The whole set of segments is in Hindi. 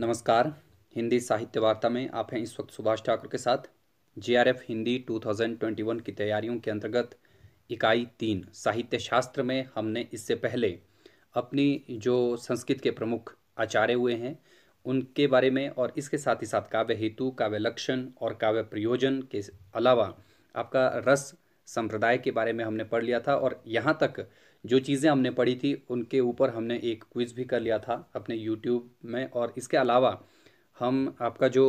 नमस्कार हिंदी साहित्य वार्ता में आप हैं इस वक्त सुभाष ठाकुर के साथ जीआरएफ हिंदी 2021 की तैयारियों के अंतर्गत इकाई तीन साहित्य शास्त्र में हमने इससे पहले अपनी जो संस्कृत के प्रमुख आचार्य हुए हैं उनके बारे में और इसके साथ ही साथ काव्य हेतु काव्य लक्षण और काव्य प्रयोजन के अलावा आपका रस संप्रदाय के बारे में हमने पढ़ लिया था और यहाँ तक जो चीज़ें हमने पढ़ी थी उनके ऊपर हमने एक क्विज़ भी कर लिया था अपने यूट्यूब में और इसके अलावा हम आपका जो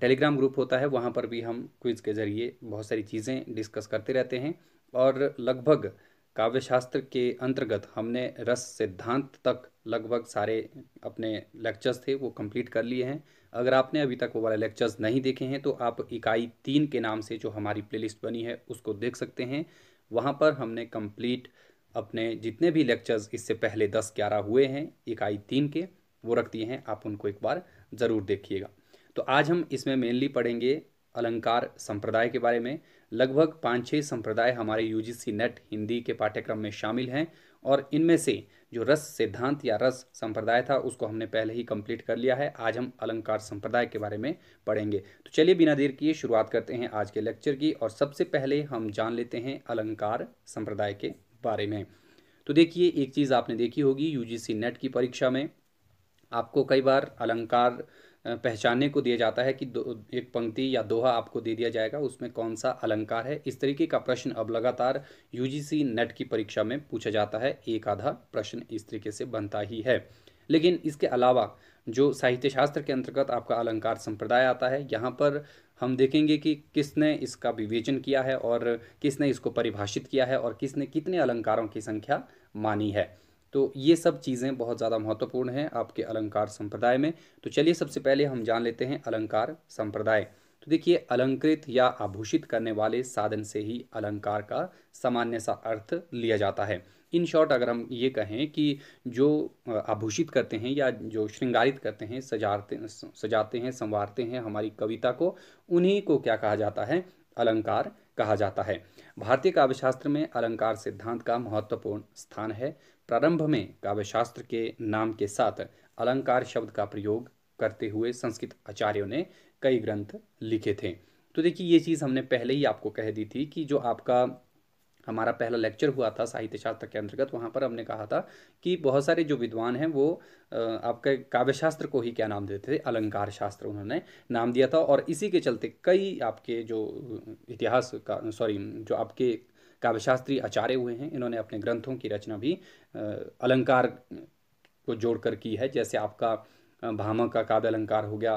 टेलीग्राम ग्रुप होता है वहाँ पर भी हम क्विज़ के ज़रिए बहुत सारी चीज़ें डिस्कस करते रहते हैं और लगभग काव्यशास्त्र के अंतर्गत हमने रस सिद्धांत तक लगभग सारे अपने लेक्चर्स थे वो कंप्लीट कर लिए हैं अगर आपने अभी तक वो वाले लेक्चर्स नहीं देखे हैं तो आप इकाई तीन के नाम से जो हमारी प्लेलिस्ट बनी है उसको देख सकते हैं वहाँ पर हमने कंप्लीट अपने जितने भी लेक्चर्स इससे पहले दस ग्यारह हुए हैं इकाई तीन के वो रख दिए हैं आप उनको एक बार ज़रूर देखिएगा तो आज हम इसमें मेनली पढ़ेंगे अलंकार संप्रदाय के बारे में लगभग पाँच छः संप्रदाय हमारे यू नेट हिंदी के पाठ्यक्रम में शामिल हैं और इनमें से जो रस सिद्धांत या रस संप्रदाय था उसको हमने पहले ही कंप्लीट कर लिया है आज हम अलंकार संप्रदाय के बारे में पढ़ेंगे तो चलिए बिना देर किए शुरुआत करते हैं आज के लेक्चर की और सबसे पहले हम जान लेते हैं अलंकार संप्रदाय के बारे में तो देखिए एक चीज़ आपने देखी होगी यूजीसी नेट की परीक्षा में आपको कई बार अलंकार पहचानने को दिया जाता है कि दो एक पंक्ति या दोहा आपको दे दिया जाएगा उसमें कौन सा अलंकार है इस तरीके का प्रश्न अब लगातार यूजीसी नेट की परीक्षा में पूछा जाता है एक आधा प्रश्न इस तरीके से बनता ही है लेकिन इसके अलावा जो साहित्य शास्त्र के अंतर्गत आपका अलंकार संप्रदाय आता है यहाँ पर हम देखेंगे कि किसने इसका विवेचन किया है और किसने इसको परिभाषित किया है और किसने कितने अलंकारों की संख्या मानी है तो ये सब चीज़ें बहुत ज़्यादा महत्वपूर्ण हैं आपके अलंकार संप्रदाय में तो चलिए सबसे पहले हम जान लेते हैं अलंकार संप्रदाय तो देखिए अलंकृत या आभूषित करने वाले साधन से ही अलंकार का सामान्य सा अर्थ लिया जाता है इन शॉर्ट अगर हम ये कहें कि जो आभूषित करते हैं या जो श्रृंगारित करते हैं सजाते सजाते हैं संवारते हैं हमारी कविता को उन्हीं को क्या कहा जाता है अलंकार कहा जाता है भारतीय काव्यशास्त्र में अलंकार सिद्धांत का महत्वपूर्ण स्थान है प्रारंभ में काव्यशास्त्र के नाम के साथ अलंकार शब्द का प्रयोग करते हुए संस्कृत आचार्यों ने कई ग्रंथ लिखे थे तो देखिए ये चीज़ हमने पहले ही आपको कह दी थी कि जो आपका हमारा पहला लेक्चर हुआ था साहित्य शास्त्र के अंतर्गत वहाँ पर हमने कहा था कि बहुत सारे जो विद्वान हैं वो आपके काव्यशास्त्र को ही क्या नाम देते थे अलंकार शास्त्र उन्होंने नाम दिया था और इसी के चलते कई आपके जो इतिहास का सॉरी जो आपके काव्यशास्त्री आचार्य हुए हैं इन्होंने अपने ग्रंथों की रचना भी अलंकार को जोड़कर की है जैसे आपका भामक का काव्य अलंकार हो गया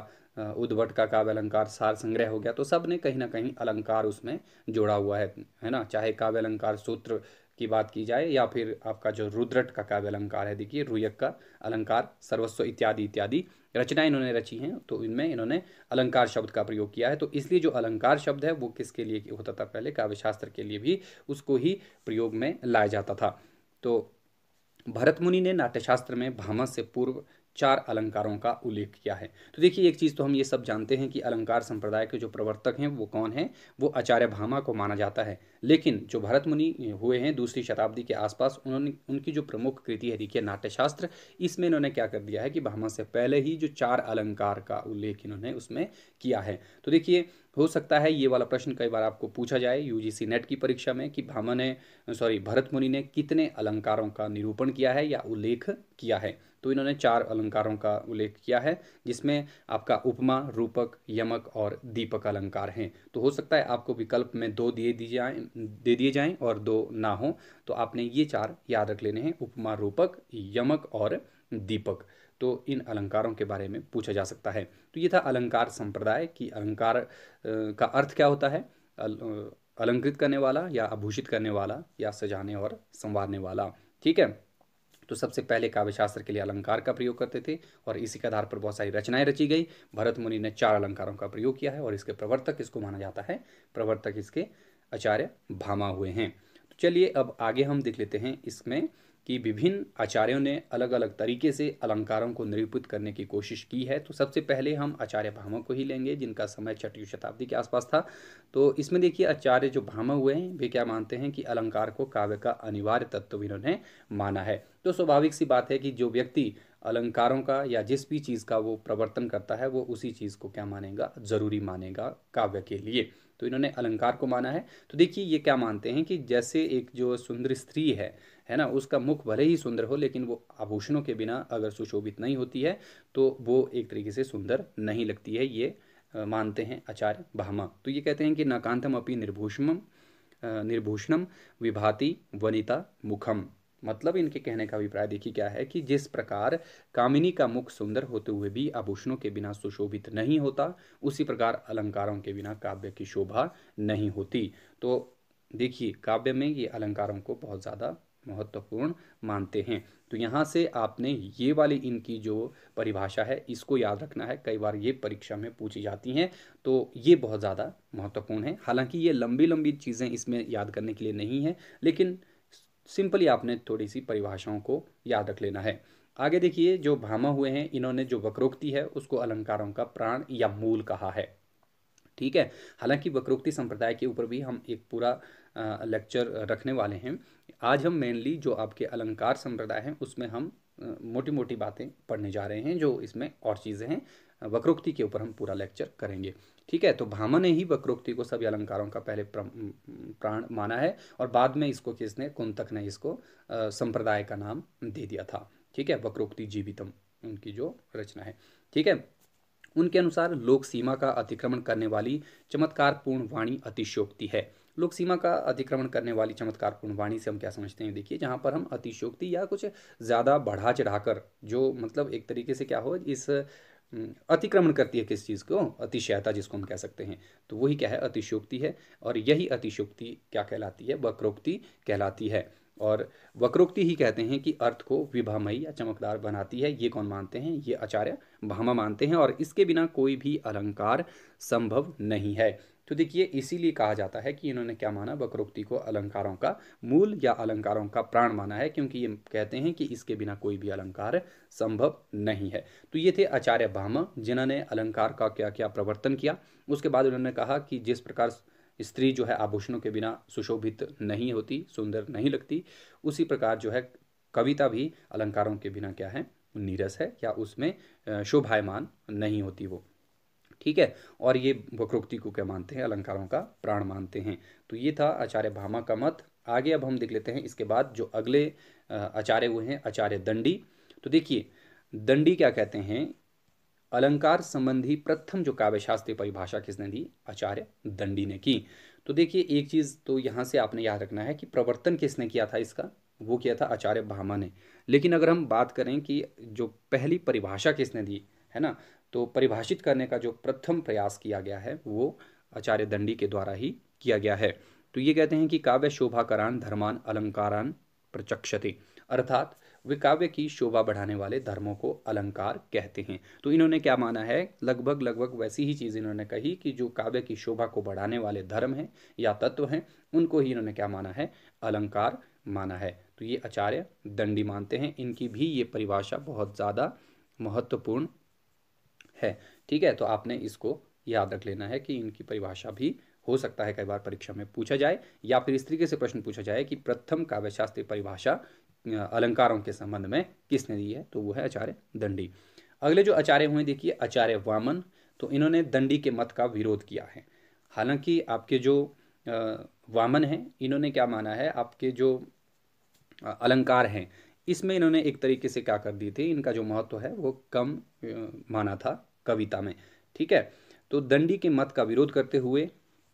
उद्भट का काव्य अलंकार सार संग्रह हो गया तो सब ने कहीं ना कहीं अलंकार उसमें जोड़ा हुआ है है ना चाहे काव्य अलंकार सूत्र की बात की जाए या फिर आपका जो रुद्रट का काव्य अलंकार है देखिए रुयक का अलंकार सर्वस्व इत्यादि इत्यादि रचना इन्होंने रची हैं तो इनमें इन्होंने अलंकार शब्द का प्रयोग किया है तो इसलिए जो अलंकार शब्द है वो किसके लिए होता था पहले काव्यशास्त्र के लिए भी उसको ही प्रयोग में लाया जाता था तो भरत मुनि ने नाट्यशास्त्र में भामस से पूर्व चार अलंकारों का उल्लेख किया है तो देखिए एक चीज़ तो हम ये सब जानते हैं कि अलंकार संप्रदाय के जो प्रवर्तक हैं वो कौन हैं वो आचार्य भामा को माना जाता है लेकिन जो भरत मुनि हुए हैं दूसरी शताब्दी के आसपास उन्होंने उनकी जो प्रमुख कृति है देखिए नाट्यशास्त्र इसमें इन्होंने क्या कर दिया है कि भामा से पहले ही जो चार अलंकार का उल्लेख इन्होंने उसमें किया है तो देखिए हो सकता है ये वाला प्रश्न कई बार आपको पूछा जाए यू नेट की परीक्षा में कि भामा ने सॉरी भरत मुनि ने कितने अलंकारों का निरूपण किया है या उल्लेख किया है तो इन्होंने चार अलंकारों का उल्लेख किया है जिसमें आपका उपमा रूपक यमक और दीपक अलंकार हैं तो हो सकता है आपको विकल्प में दो दिए दिए जाएँ दे दिए जाएँ और दो ना हो तो आपने ये चार याद रख लेने हैं उपमा रूपक यमक और दीपक तो इन अलंकारों के बारे में पूछा जा सकता है तो ये था अलंकार संप्रदाय कि अलंकार का अर्थ क्या होता है अल, अलंकृत करने वाला या आभूषित करने वाला या सजाने और संवारने वाला ठीक है तो सबसे पहले काव्य शास्त्र के लिए अलंकार का प्रयोग करते थे और इसी के आधार पर बहुत सारी रचनाएं रची गई भरत मुनि ने चार अलंकारों का प्रयोग किया है और इसके प्रवर्तक इसको माना जाता है प्रवर्तक इसके आचार्य भामा हुए हैं तो चलिए अब आगे हम देख लेते हैं इसमें कि विभिन्न आचार्यों ने अलग अलग तरीके से अलंकारों को निरूपित करने की कोशिश की है तो सबसे पहले हम आचार्य भामा को ही लेंगे जिनका समय छठी शताब्दी के आसपास था तो इसमें देखिए आचार्य जो भामा हुए हैं वे क्या मानते हैं कि अलंकार को काव्य का अनिवार्य तत्व इन्होंने माना है तो स्वाभाविक सी बात है कि जो व्यक्ति अलंकारों का या जिस भी चीज़ का वो प्रवर्तन करता है वो उसी चीज़ को क्या मानेगा ज़रूरी मानेगा काव्य के लिए तो इन्होंने अलंकार को माना है तो देखिए ये क्या मानते हैं कि जैसे एक जो सुंदर स्त्री है है ना उसका मुख भले ही सुंदर हो लेकिन वो आभूषणों के बिना अगर सुशोभित नहीं होती है तो वो एक तरीके से सुंदर नहीं लगती है ये मानते हैं आचार्य भामा तो ये कहते हैं कि नकांतम अपनी निर्भूषणम निर्भूषणम विभाति वनिता मुखम मतलब इनके कहने का अभिप्राय देखिए क्या है कि जिस प्रकार कामिनी का मुख सुंदर होते हुए भी आभूषणों के बिना सुशोभित नहीं होता उसी प्रकार अलंकारों के बिना काव्य की शोभा नहीं होती तो देखिए काव्य में ये अलंकारों को बहुत ज़्यादा महत्वपूर्ण मानते हैं तो यहाँ से आपने ये वाली इनकी जो परिभाषा है इसको याद रखना है कई बार ये परीक्षा में पूछी जाती हैं तो ये बहुत ज़्यादा महत्वपूर्ण है हालांकि ये लंबी लंबी चीज़ें इसमें याद करने के लिए नहीं है लेकिन सिंपली आपने थोड़ी सी परिभाषाओं को याद रख लेना है आगे देखिए जो भामा हुए हैं इन्होंने जो वक्रोक्ति है उसको अलंकारों का प्राण या मूल कहा है ठीक है हालांकि वक्रोक्ति संप्रदाय के ऊपर भी हम एक पूरा लेक्चर रखने वाले हैं आज हम मेनली जो आपके अलंकार संप्रदाय हैं उसमें हम मोटी मोटी बातें पढ़ने जा रहे हैं जो इसमें और चीज़ें हैं वक्रोक्ति के ऊपर हम पूरा लेक्चर करेंगे ठीक है तो भामा ने ही वक्रोक्ति को सभी अलंकारों का पहले प्राण माना है और बाद में इसको किसने कुंतक ने इसको संप्रदाय का नाम दे दिया था ठीक है वक्रोक्ति जीवितम उनकी जो रचना है ठीक है उनके अनुसार लोक सीमा का अतिक्रमण करने वाली चमत्कार पूर्ण वाणी अतिशोक्ति है लोक सीमा का अतिक्रमण करने वाली चमत्कार पूर्ण वाणी से हम क्या समझते हैं देखिए जहाँ पर हम अतिशोक्ति या कुछ ज़्यादा बढ़ा चढ़ाकर जो मतलब एक तरीके से क्या हो इस हम्म, अतिक्रमण करती है किस चीज़ को अतिशयता जिसको हम कह सकते हैं तो वही क्या है अतिशोक्ति है और यही अतिशोक्ति क्या कहलाती है वक्रोक्ति कहलाती है और वक्रोक्ति ही कहते हैं कि अर्थ को विभामयी या चमकदार बनाती है ये कौन मानते हैं ये आचार्य भामा मानते हैं और इसके बिना कोई भी अलंकार संभव नहीं है तो देखिए इसीलिए कहा जाता है कि इन्होंने क्या माना वक्रोक्ति को अलंकारों का मूल या अलंकारों का प्राण माना है क्योंकि ये कहते हैं कि इसके बिना कोई भी अलंकार संभव नहीं है तो ये थे आचार्य भामा जिन्होंने अलंकार का क्या क्या प्रवर्तन किया उसके बाद उन्होंने कहा कि जिस प्रकार स्त्री जो है आभूषणों के बिना सुशोभित नहीं होती सुंदर नहीं लगती उसी प्रकार जो है कविता भी अलंकारों के बिना क्या है नीरस है या उसमें शोभायमान नहीं होती वो ठीक है और ये वक्रोक्ति को क्या मानते हैं अलंकारों का प्राण मानते हैं तो ये था आचार्य भामा का मत आगे अब हम देख लेते हैं इसके बाद जो अगले आचार्य हुए हैं आचार्य दंडी तो देखिए दंडी क्या कहते हैं अलंकार संबंधी प्रथम जो काव्यशास्त्रीय परिभाषा किसने दी आचार्य दंडी ने की तो देखिए एक चीज़ तो यहाँ से आपने याद रखना है कि प्रवर्तन किसने किया था इसका वो किया था आचार्य भामा ने लेकिन अगर हम बात करें कि जो पहली परिभाषा किसने दी है ना तो परिभाषित करने का जो प्रथम प्रयास किया गया है वो आचार्य दंडी के द्वारा ही किया गया है तो ये कहते हैं कि काव्य शोभाकरान धर्मान अलंकारान प्रचक्षते अर्थात वे काव्य की शोभा बढ़ाने वाले धर्मों को अलंकार कहते हैं तो इन्होंने क्या माना है लगभग लगभग वैसी ही चीज़ इन्होंने कही कि जो काव्य की शोभा को बढ़ाने वाले धर्म हैं या तत्व हैं उनको ही इन्होंने क्या माना है अलंकार माना है तो ये आचार्य दंडी मानते हैं इनकी भी ये परिभाषा बहुत ज़्यादा महत्वपूर्ण है ठीक है तो आपने इसको याद रख लेना है कि इनकी परिभाषा भी हो सकता है कई बार परीक्षा में पूछा जाए या फिर इस तरीके से प्रश्न पूछा जाए कि प्रथम काव्यशास्त्रीय परिभाषा अलंकारों के संबंध में किसने दी है तो वो है आचार्य दंडी अगले जो आचार्य हुए देखिए आचार्य वामन तो इन्होंने दंडी के मत का विरोध किया है हालांकि आपके जो वामन हैं इन्होंने क्या माना है आपके जो अलंकार हैं इसमें इन्होंने एक तरीके से क्या कर दी थी इनका जो महत्व है वो कम माना था कविता में ठीक है तो दंडी के मत का विरोध करते हुए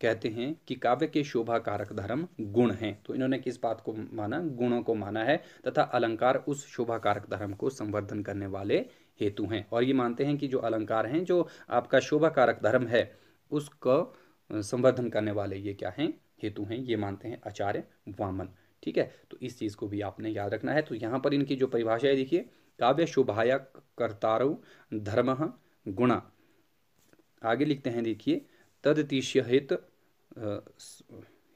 कहते हैं कि काव्य के शोभा कारक धर्म गुण हैं तो इन्होंने किस बात को माना गुणों को माना है तथा अलंकार उस शोभा कारक धर्म को संवर्धन करने वाले हेतु हैं और ये मानते हैं कि जो अलंकार हैं जो आपका शोभा कारक धर्म है उसका संवर्धन करने वाले ये क्या हैं हेतु हैं ये मानते हैं आचार्य वामन ठीक है तो इस चीज़ को भी आपने याद रखना है तो यहाँ पर इनकी जो परिभाषा है देखिए काव्य शोभाया कर्तारु धर्म गुणा आगे लिखते हैं देखिए तदतिश्य हित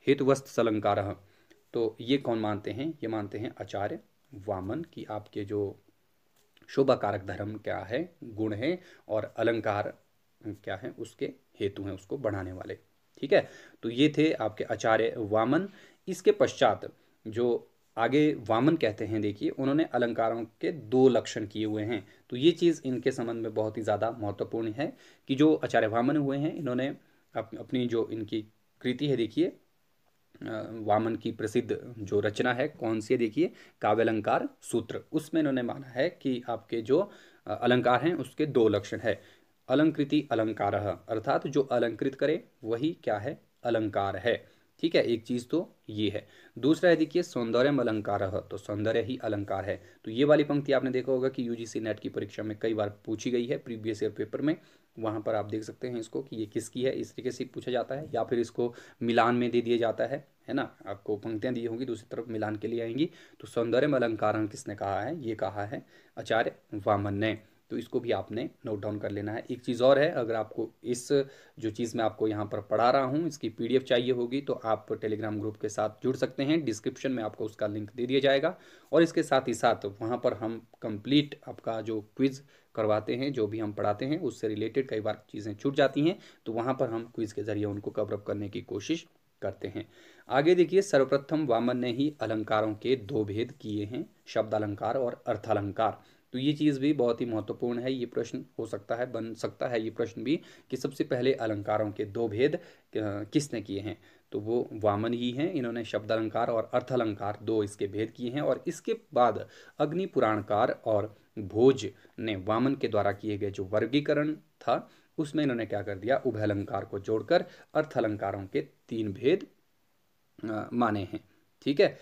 हित वस्त सलंकार तो ये कौन मानते हैं ये मानते हैं आचार्य वामन कि आपके जो शोभा कारक धर्म क्या है गुण है और अलंकार क्या है उसके हेतु हैं उसको बढ़ाने वाले ठीक है तो ये थे आपके आचार्य वामन इसके पश्चात जो आगे वामन कहते हैं देखिए उन्होंने अलंकारों के दो लक्षण किए हुए हैं तो ये चीज़ इनके संबंध में बहुत ही ज़्यादा महत्वपूर्ण है कि जो आचार्य वामन हुए हैं इन्होंने अप, अपनी जो इनकी कृति है देखिए वामन की प्रसिद्ध जो रचना है कौन सी है देखिए अलंकार सूत्र उसमें इन्होंने माना है कि आपके जो अलंकार हैं उसके दो लक्षण है अलंकृति अलंकार अर्थात जो अलंकृत करे वही क्या है अलंकार है ठीक है एक चीज़ तो ये है दूसरा है देखिए सौंदर्य अलंकार तो सौंदर्य ही अलंकार है तो ये वाली पंक्ति आपने देखा होगा कि यूजीसी नेट की परीक्षा में कई बार पूछी गई है प्रीवियस ईयर पेपर में वहाँ पर आप देख सकते हैं इसको कि ये किसकी है इस तरीके से पूछा जाता है या फिर इसको मिलान में दे दिया जाता है है ना आपको पंक्तियाँ दी होंगी दूसरी तरफ मिलान के लिए आएंगी तो सौंदर्य अलंकार किसने कहा है ये कहा है आचार्य वामन ने तो इसको भी आपने नोट डाउन कर लेना है एक चीज़ और है अगर आपको इस जो चीज़ मैं आपको यहाँ पर पढ़ा रहा हूँ इसकी पीडीएफ चाहिए होगी तो आप टेलीग्राम ग्रुप के साथ जुड़ सकते हैं डिस्क्रिप्शन में आपको उसका लिंक दे दिया जाएगा और इसके साथ ही साथ वहाँ पर हम कंप्लीट आपका जो क्विज़ करवाते हैं जो भी हम पढ़ाते हैं उससे रिलेटेड कई बार चीज़ें छूट जाती हैं तो वहाँ पर हम क्विज़ के ज़रिए उनको कवरअप करने की कोशिश करते हैं आगे देखिए सर्वप्रथम वामन ने ही अलंकारों के दो भेद किए हैं शब्द अलंकार और अर्थालंकार तो ये चीज़ भी बहुत ही महत्वपूर्ण है ये प्रश्न हो सकता है बन सकता है ये प्रश्न भी कि सबसे पहले अलंकारों के दो भेद किसने किए हैं तो वो वामन ही हैं इन्होंने शब्द अलंकार और अर्थ अलंकार दो इसके भेद किए हैं और इसके बाद अग्नि पुराणकार और भोज ने वामन के द्वारा किए गए जो वर्गीकरण था उसमें इन्होंने क्या कर दिया उभय अलंकार को जोड़कर अर्थ अलंकारों के तीन भेद माने हैं ठीक है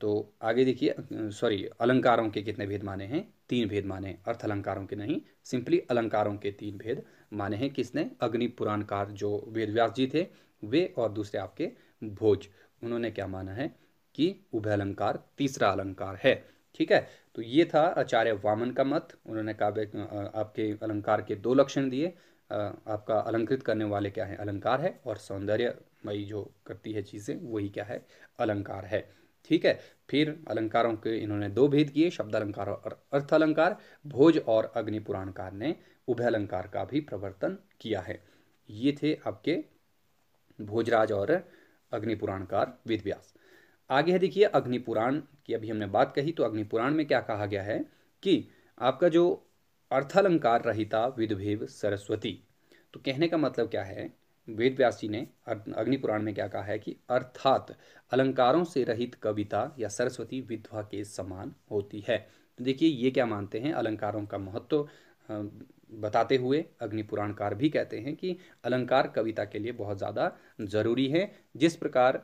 तो आगे देखिए सॉरी अलंकारों के कितने भेद माने हैं तीन भेद माने अर्थ अलंकारों के नहीं सिंपली अलंकारों के तीन भेद माने हैं किसने अग्नि पुराणकार जो वेदव्यास जी थे वे और दूसरे आपके भोज उन्होंने क्या माना है कि उभय अलंकार तीसरा अलंकार है ठीक है तो ये था आचार्य वामन का मत उन्होंने कहा आपके अलंकार के दो लक्षण दिए आपका अलंकृत करने वाले क्या है अलंकार है और सौंदर्यमयी जो करती है चीज़ें वही क्या है अलंकार है ठीक है फिर अलंकारों के इन्होंने दो भेद किए शब्द अलंकार और अर्थ अलंकार भोज और अग्नि पुराणकार ने उभय अलंकार का भी प्रवर्तन किया है ये थे आपके भोजराज और अग्नि पुराणकार वेद व्यास आगे है देखिए अग्नि पुराण की अभी हमने बात कही तो अग्नि पुराण में क्या कहा गया है कि आपका जो अर्थालंकार रहिता विधभेव सरस्वती तो कहने का मतलब क्या है वेद व्यास जी ने अग्निपुराण में क्या कहा है कि अर्थात अलंकारों से रहित कविता या सरस्वती विधवा के समान होती है तो देखिए ये क्या मानते हैं अलंकारों का महत्व बताते हुए अग्निपुराणकार भी कहते हैं कि अलंकार कविता के लिए बहुत ज़्यादा जरूरी है जिस प्रकार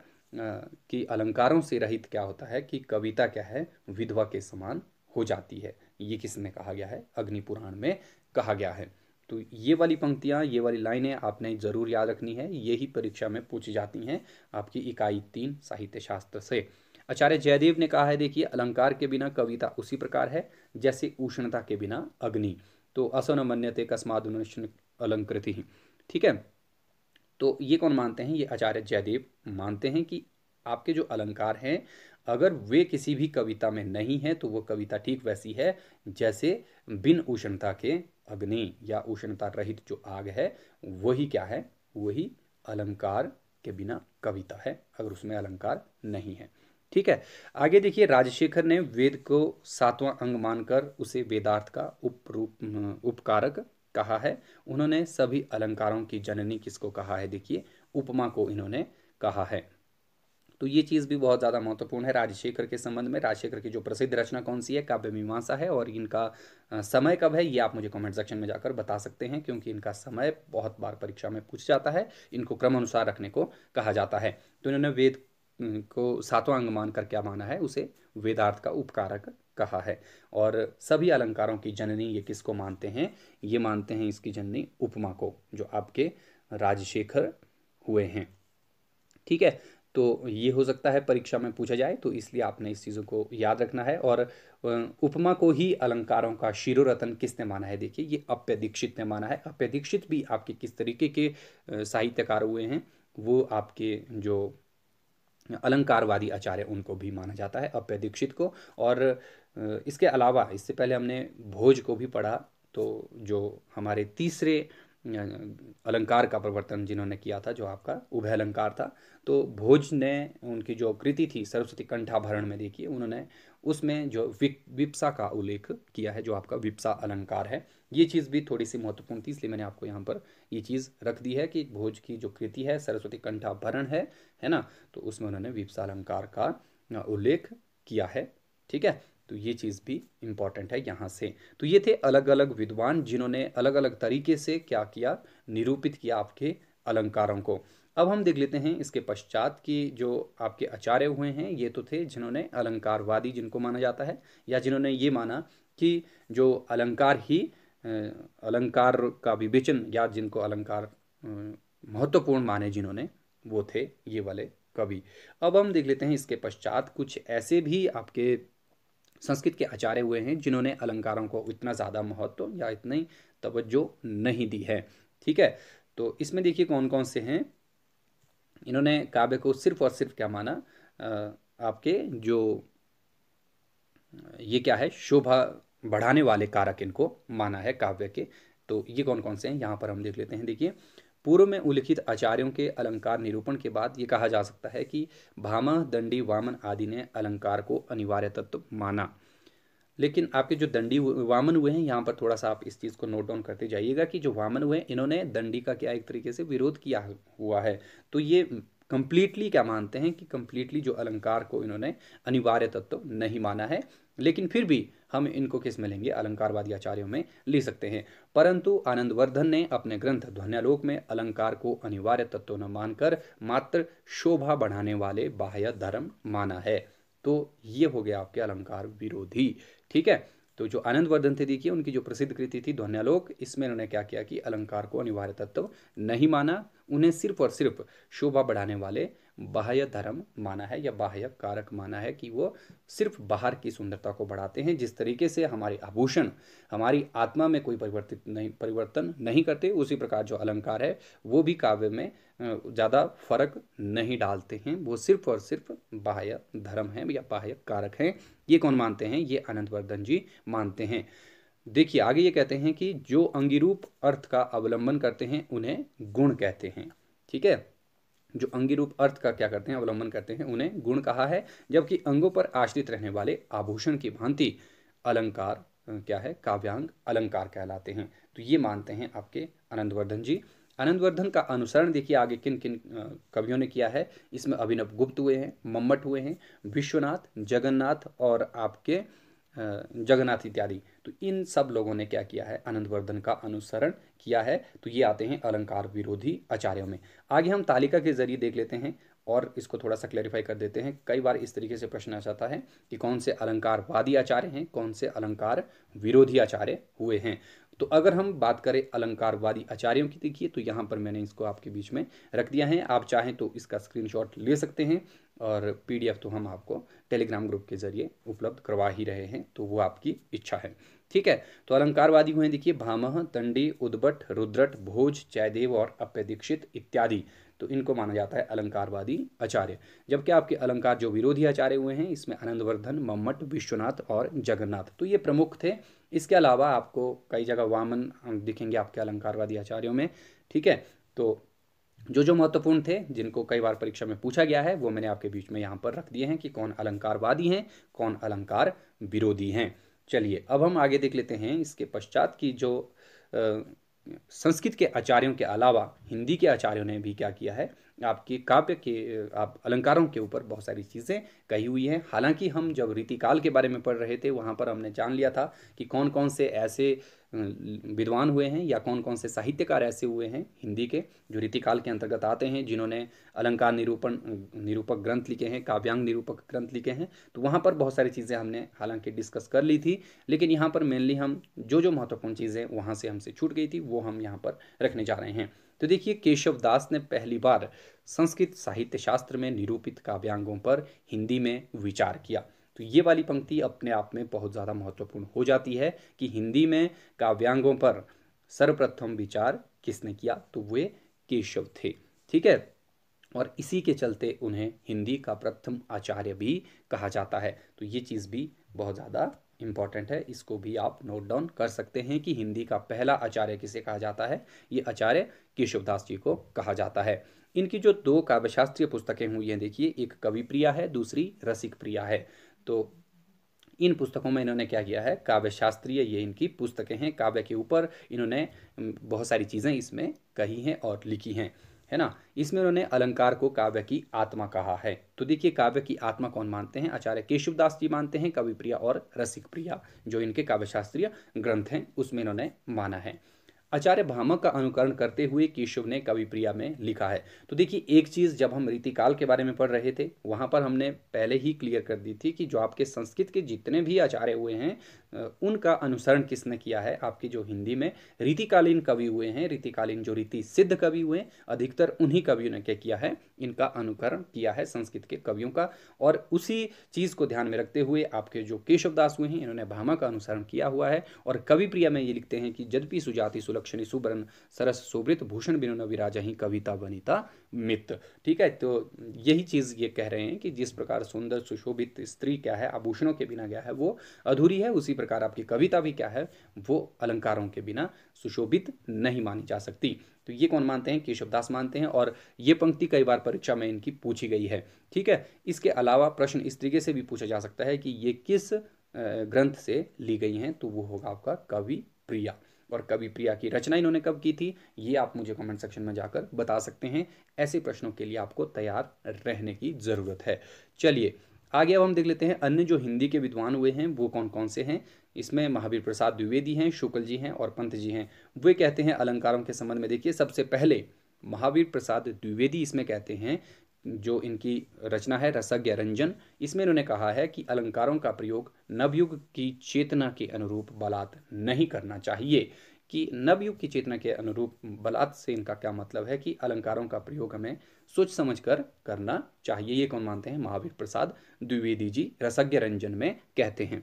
कि अलंकारों से रहित क्या होता है कि कविता क्या है विधवा के समान हो जाती है ये किसने कहा गया है अग्निपुराण में कहा गया है तो ये वाली पंक्तियाँ ये वाली लाइनें आपने ज़रूर याद रखनी है यही परीक्षा में पूछी जाती हैं आपकी इकाई तीन साहित्य शास्त्र से आचार्य जयदेव ने कहा है देखिए अलंकार के बिना कविता उसी प्रकार है जैसे उष्णता के बिना अग्नि तो असन मन्यते कस्माद अलंकृति ही ठीक है तो ये कौन मानते हैं ये आचार्य जयदेव मानते हैं कि आपके जो अलंकार हैं अगर वे किसी भी कविता में नहीं है तो वो कविता ठीक वैसी है जैसे बिन उष्णता के अग्नि या उष्णता रहित जो आग है वही क्या है वही अलंकार के बिना कविता है अगर उसमें अलंकार नहीं है ठीक है आगे देखिए राजशेखर ने वेद को सातवां अंग मानकर उसे वेदार्थ का उपरूप उपकारक कहा है उन्होंने सभी अलंकारों की जननी किसको कहा है देखिए उपमा को इन्होंने कहा है तो ये चीज़ भी बहुत ज़्यादा महत्वपूर्ण है राजशेखर के संबंध में राजशेखर की जो प्रसिद्ध रचना कौन सी है काव्य मीमांसा है और इनका समय कब है ये आप मुझे कमेंट सेक्शन में जाकर बता सकते हैं क्योंकि इनका समय बहुत बार परीक्षा में पूछ जाता है इनको क्रम अनुसार रखने को कहा जाता है तो इन्होंने वेद को सातवां अंग मानकर क्या माना है उसे वेदार्थ का उपकारक कहा है और सभी अलंकारों की जननी ये किसको मानते हैं ये मानते हैं इसकी जननी उपमा को जो आपके राजशेखर हुए हैं ठीक है तो ये हो सकता है परीक्षा में पूछा जाए तो इसलिए आपने इस चीज़ों को याद रखना है और उपमा को ही अलंकारों का शिरोरतन किसने माना है देखिए ये अप्य दीक्षित ने माना है अप्य दीक्षित भी आपके किस तरीके के साहित्यकार हुए हैं वो आपके जो अलंकारवादी आचार्य उनको भी माना जाता है अप्य दीक्षित को और इसके अलावा इससे पहले हमने भोज को भी पढ़ा तो जो हमारे तीसरे अलंकार का प्रवर्तन जिन्होंने किया था जो आपका उभय अलंकार था तो भोज ने उनकी जो कृति थी सरस्वती कंठाभरण में देखिए उन्होंने उसमें जो विप्सा का उल्लेख किया है जो आपका विप्सा अलंकार है ये चीज़ भी थोड़ी सी महत्वपूर्ण थी इसलिए मैंने आपको यहाँ पर ये चीज़ रख दी है कि भोज की जो कृति है सरस्वती कंठाभरण है है ना तो उसमें उन्होंने विप्सा अलंकार का उल्लेख किया है ठीक है तो ये चीज़ भी इम्पॉर्टेंट है यहाँ से तो ये थे अलग अलग विद्वान जिन्होंने अलग अलग तरीके से क्या किया निरूपित किया आपके अलंकारों को अब हम देख लेते हैं इसके पश्चात की जो आपके आचार्य हुए हैं ये तो थे जिन्होंने अलंकारवादी जिनको माना जाता है या जिन्होंने ये माना कि जो अलंकार ही अलंकार का विवेचन या जिनको अलंकार महत्वपूर्ण माने जिन्होंने वो थे ये वाले कवि अब हम देख लेते हैं इसके पश्चात कुछ ऐसे भी आपके संस्कृत के आचार्य हुए हैं जिन्होंने अलंकारों को इतना ज़्यादा महत्व या इतनी तवज्जो नहीं दी है ठीक है तो इसमें देखिए कौन कौन से हैं इन्होंने काव्य को सिर्फ और सिर्फ क्या माना आपके जो ये क्या है शोभा बढ़ाने वाले कारक इनको माना है काव्य के तो ये कौन कौन से हैं यहाँ पर हम देख लेते हैं देखिए पूर्व में उल्लिखित आचार्यों के अलंकार निरूपण के बाद ये कहा जा सकता है कि भामा दंडी वामन आदि ने अलंकार को अनिवार्य तत्व माना लेकिन आपके जो दंडी वामन हुए हैं यहाँ पर थोड़ा सा आप इस चीज़ को नोट डाउन करते जाइएगा कि जो वामन हुए हैं इन्होंने दंडी का क्या एक तरीके से विरोध किया हुआ है तो ये कंप्लीटली क्या मानते हैं कि कम्प्लीटली जो अलंकार को इन्होंने अनिवार्य तत्व नहीं माना है लेकिन फिर भी हम इनको किस में लेंगे अलंकारवादी आचार्यों में ले सकते हैं परंतु आनंदवर्धन ने अपने ग्रंथ ध्वन्यालोक में अलंकार को अनिवार्य तत्व न मानकर मात्र शोभा बढ़ाने वाले बाह्य धर्म माना है तो ये हो गया आपके अलंकार विरोधी ठीक है तो जो आनंदवर्धन थे देखिए उनकी जो प्रसिद्ध कृति थी ध्वन्यालोक इसमें उन्होंने क्या किया कि अलंकार को अनिवार्य तत्व नहीं माना उन्हें सिर्फ और सिर्फ शोभा बढ़ाने वाले बाह्य धर्म माना है या बाह्य कारक माना है कि वो सिर्फ बाहर की सुंदरता को बढ़ाते हैं जिस तरीके से हमारे आभूषण हमारी आत्मा में कोई परिवर्तित नहीं परिवर्तन नहीं करते उसी प्रकार जो अलंकार है वो भी काव्य में ज़्यादा फर्क नहीं डालते हैं वो सिर्फ और सिर्फ बाह्य धर्म है या बाह्य कारक हैं ये कौन मानते हैं ये अनंतवर्धन जी मानते हैं देखिए आगे ये कहते हैं कि जो अंगिरूप अर्थ का अवलंबन करते हैं उन्हें गुण कहते हैं ठीक है जो अंगी रूप अर्थ का क्या करते हैं अवलंबन करते हैं उन्हें गुण कहा है जबकि अंगों पर आश्रित रहने वाले आभूषण की भांति अलंकार क्या है काव्यांग अलंकार कहलाते हैं तो ये मानते हैं आपके आनंदवर्धन जी आनंदवर्धन का अनुसरण देखिए आगे किन किन कवियों ने किया है इसमें अभिनव गुप्त हुए हैं मम्मट हुए हैं विश्वनाथ जगन्नाथ और आपके जगन्नाथ इत्यादि तो इन सब लोगों ने क्या किया है आनंदवर्धन का अनुसरण किया है तो ये आते हैं अलंकार विरोधी आचार्यों में आगे हम तालिका के जरिए देख लेते हैं और इसको थोड़ा सा क्लैरिफाई कर देते हैं कई बार इस तरीके से प्रश्न आ जाता है कि कौन से अलंकारवादी आचार्य हैं कौन से अलंकार विरोधी आचार्य हुए हैं तो अगर हम बात करें अलंकारवादी आचार्यों की देखिए तो यहाँ पर मैंने इसको आपके बीच में रख दिया है आप चाहें तो इसका स्क्रीनशॉट ले सकते हैं और पीडीएफ तो हम आपको टेलीग्राम ग्रुप के जरिए उपलब्ध करवा ही रहे हैं तो वो आपकी इच्छा है ठीक है तो अलंकारवादी हुए देखिए भामह तंडी उद्बट रुद्रट भोज जयदेव और अप्यदीक्षित इत्यादि तो इनको माना जाता है अलंकारवादी आचार्य जबकि आपके अलंकार जो विरोधी आचार्य हुए हैं इसमें आनंदवर्धन मम्मट विश्वनाथ और जगन्नाथ तो ये प्रमुख थे इसके अलावा आपको कई जगह वामन दिखेंगे आपके अलंकारवादी आचार्यों में ठीक है तो जो जो महत्वपूर्ण थे जिनको कई बार परीक्षा में पूछा गया है वो मैंने आपके बीच में यहाँ पर रख दिए हैं कि कौन अलंकारवादी हैं कौन अलंकार विरोधी हैं चलिए अब हम आगे देख लेते हैं इसके पश्चात की जो संस्कृत के आचार्यों के अलावा हिंदी के आचार्यों ने भी क्या किया है आपके काव्य के आप अलंकारों के ऊपर बहुत सारी चीज़ें कही हुई हैं हालांकि हम जब रीतिकाल के बारे में पढ़ रहे थे वहाँ पर हमने जान लिया था कि कौन कौन से ऐसे विद्वान हुए हैं या कौन कौन से साहित्यकार ऐसे हुए हैं हिंदी के जो रीतिकाल के अंतर्गत आते हैं जिन्होंने अलंकार निरूपण निरूपक ग्रंथ लिखे हैं काव्यांग निरूपक ग्रंथ लिखे हैं तो वहाँ पर बहुत सारी चीज़ें हमने हालांकि डिस्कस कर ली थी लेकिन यहाँ पर मेनली हम जो जो महत्वपूर्ण चीज़ें वहाँ से हमसे छूट गई थी वो हम यहाँ पर रखने जा रहे हैं तो देखिए केशव दास ने पहली बार संस्कृत साहित्य शास्त्र में निरूपित काव्यांगों पर हिंदी में विचार किया तो ये वाली पंक्ति अपने आप में बहुत ज़्यादा महत्वपूर्ण हो जाती है कि हिंदी में काव्यांगों पर सर्वप्रथम विचार किसने किया तो वे केशव थे ठीक है और इसी के चलते उन्हें हिंदी का प्रथम आचार्य भी कहा जाता है तो ये चीज़ भी बहुत ज़्यादा इम्पॉर्टेंट है इसको भी आप नोट डाउन कर सकते हैं कि हिंदी का पहला आचार्य किसे कहा जाता है ये आचार्य केशवदास जी को कहा जाता है इनकी जो दो काव्यशास्त्रीय पुस्तकें हुई हैं देखिए एक कवि प्रिया है दूसरी रसिक प्रिया है तो इन पुस्तकों में इन्होंने क्या किया है काव्यशास्त्रीय ये इनकी पुस्तकें हैं काव्य के ऊपर इन्होंने बहुत सारी चीज़ें इसमें कही हैं और लिखी हैं है ना इसमें उन्होंने अलंकार को काव्य की आत्मा कहा है तो देखिए काव्य की आत्मा कौन मानते हैं आचार्य केशवदास जी मानते हैं कवि प्रिया और रसिक प्रिया जो इनके काव्यशास्त्रीय ग्रंथ हैं उसमें इन्होंने माना है आचार्य भामक का अनुकरण करते हुए केशव ने कवि प्रिया में लिखा है तो देखिए एक चीज़ जब हम रीतिकाल के बारे में पढ़ रहे थे वहां पर हमने पहले ही क्लियर कर दी थी कि जो आपके संस्कृत के जितने भी आचार्य हुए हैं उनका अनुसरण किसने किया है आपकी जो हिंदी में रीतिकालीन कवि हुए हैं रीतिकालीन जो रीति सिद्ध कवि हुए हैं अधिकतर उन्हीं कवियों ने क्या किया है इनका अनुकरण किया है संस्कृत के कवियों का और उसी चीज़ को ध्यान में रखते हुए आपके जो केशवदास हुए हैं इन्होंने भामा का अनुसरण किया हुआ है और कवि प्रिया में ये लिखते हैं कि जदपि सुजाति सुलभ सुलक्षणी सुबरन सरस सुब्रित भूषण बिनु न विराजा ही कविता वनिता मित ठीक है तो यही चीज़ ये कह रहे हैं कि जिस प्रकार सुंदर सुशोभित स्त्री क्या है आभूषणों के बिना क्या है वो अधूरी है उसी प्रकार आपकी कविता भी क्या है वो अलंकारों के बिना सुशोभित नहीं मानी जा सकती तो ये कौन मानते हैं केशवदास मानते हैं और ये पंक्ति कई बार परीक्षा में इनकी पूछी गई है ठीक है इसके अलावा प्रश्न इस तरीके से भी पूछा जा सकता है कि ये किस ग्रंथ से ली गई हैं तो वो होगा आपका कवि प्रिया और कवि प्रिया की रचना इन्होंने कब की थी ये आप मुझे कमेंट सेक्शन में जाकर बता सकते हैं ऐसे प्रश्नों के लिए आपको तैयार रहने की ज़रूरत है चलिए आगे अब हम देख लेते हैं अन्य जो हिंदी के विद्वान हुए हैं वो कौन कौन से हैं इसमें महावीर प्रसाद द्विवेदी हैं शुक्ल जी हैं और पंत जी हैं वे कहते हैं अलंकारों के संबंध में देखिए सबसे पहले महावीर प्रसाद द्विवेदी इसमें कहते हैं जो इनकी रचना है रसज्ञ रंजन इसमें इन्होंने कहा है कि अलंकारों का प्रयोग नवयुग की चेतना के अनुरूप बलात् नहीं करना चाहिए कि नवयुग की चेतना के अनुरूप बलात् से इनका क्या मतलब है कि अलंकारों का प्रयोग हमें सोच समझ कर करना चाहिए ये कौन मानते हैं महावीर प्रसाद द्विवेदी जी रसज्ञ रंजन में कहते हैं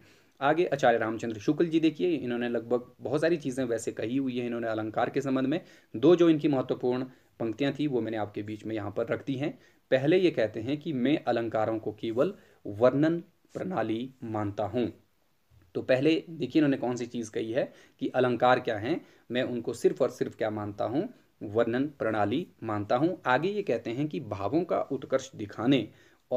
आगे आचार्य रामचंद्र शुक्ल जी देखिए इन्होंने लगभग बहुत सारी चीज़ें वैसे कही हुई है इन्होंने अलंकार के संबंध में दो जो इनकी महत्वपूर्ण पंक्तियाँ थी वो मैंने आपके बीच में यहाँ पर रख दी हैं पहले ये कहते हैं कि मैं अलंकारों को केवल वर्णन प्रणाली मानता हूँ तो पहले देखिए इन्होंने कौन सी चीज़ कही है कि अलंकार क्या हैं मैं उनको सिर्फ और सिर्फ क्या मानता हूँ वर्णन प्रणाली मानता हूँ आगे ये कहते हैं कि भावों का उत्कर्ष दिखाने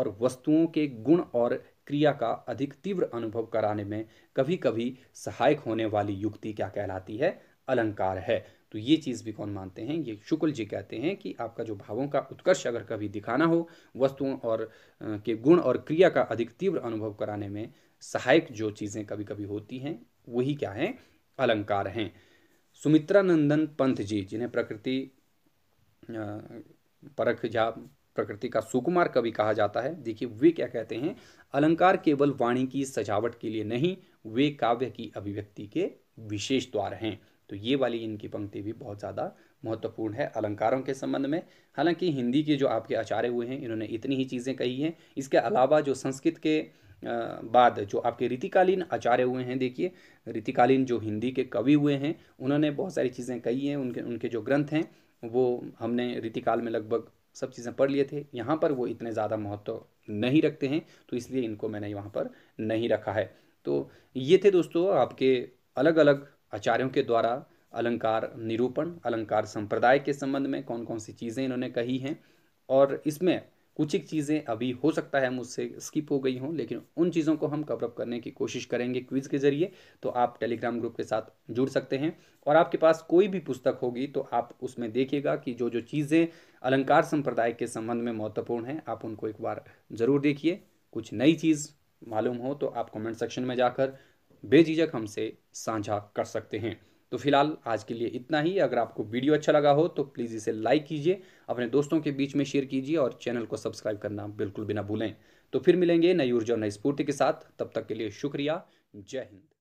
और वस्तुओं के गुण और क्रिया का अधिक तीव्र अनुभव कराने में कभी कभी सहायक होने वाली युक्ति क्या कहलाती है अलंकार है तो ये चीज़ भी कौन मानते हैं ये शुक्ल जी कहते हैं कि आपका जो भावों का उत्कर्ष अगर कभी दिखाना हो वस्तुओं और के गुण और क्रिया का अधिक तीव्र अनुभव कराने में सहायक जो चीज़ें कभी कभी होती हैं वही क्या हैं अलंकार हैं सुमित्रानंदन पंथ जी जिन्हें प्रकृति परख या प्रकृति का सुकुमार कवि कहा जाता है देखिए वे क्या कहते हैं अलंकार केवल वाणी की सजावट के लिए नहीं वे काव्य की अभिव्यक्ति के विशेष द्वार हैं तो ये वाली इनकी पंक्ति भी बहुत ज़्यादा महत्वपूर्ण है अलंकारों के संबंध में हालांकि हिंदी के जो आपके आचार्य हुए हैं इन्होंने इतनी ही चीज़ें कही हैं इसके अलावा जो संस्कृत के बाद जो आपके रीतिकालीन आचार्य हुए हैं देखिए रीतिकालीन जो हिंदी के कवि हुए हैं उन्होंने बहुत सारी चीज़ें कही हैं उनके उनके जो ग्रंथ हैं वो हमने रीतिकाल में लगभग सब चीज़ें पढ़ लिए थे यहाँ पर वो इतने ज़्यादा महत्व नहीं रखते हैं तो इसलिए इनको मैंने यहाँ पर नहीं रखा है तो ये थे दोस्तों आपके अलग अलग आचार्यों के द्वारा अलंकार निरूपण अलंकार संप्रदाय के संबंध में कौन कौन सी चीज़ें इन्होंने कही हैं और इसमें कुछ एक चीज़ें अभी हो सकता है मुझसे स्किप हो गई हों लेकिन उन चीज़ों को हम कवरअप करने की कोशिश करेंगे क्विज़ के ज़रिए तो आप टेलीग्राम ग्रुप के साथ जुड़ सकते हैं और आपके पास कोई भी पुस्तक होगी तो आप उसमें देखिएगा कि जो जो चीज़ें अलंकार संप्रदाय के संबंध में महत्वपूर्ण हैं आप उनको एक बार ज़रूर देखिए कुछ नई चीज़ मालूम हो तो आप कमेंट सेक्शन में जाकर बेझिझक हमसे साझा कर सकते हैं तो फिलहाल आज के लिए इतना ही अगर आपको वीडियो अच्छा लगा हो तो प्लीज़ इसे लाइक कीजिए अपने दोस्तों के बीच में शेयर कीजिए और चैनल को सब्सक्राइब करना बिल्कुल भी ना भूलें तो फिर मिलेंगे नई ऊर्जा और नई स्फूर्ति के साथ तब तक के लिए शुक्रिया जय हिंद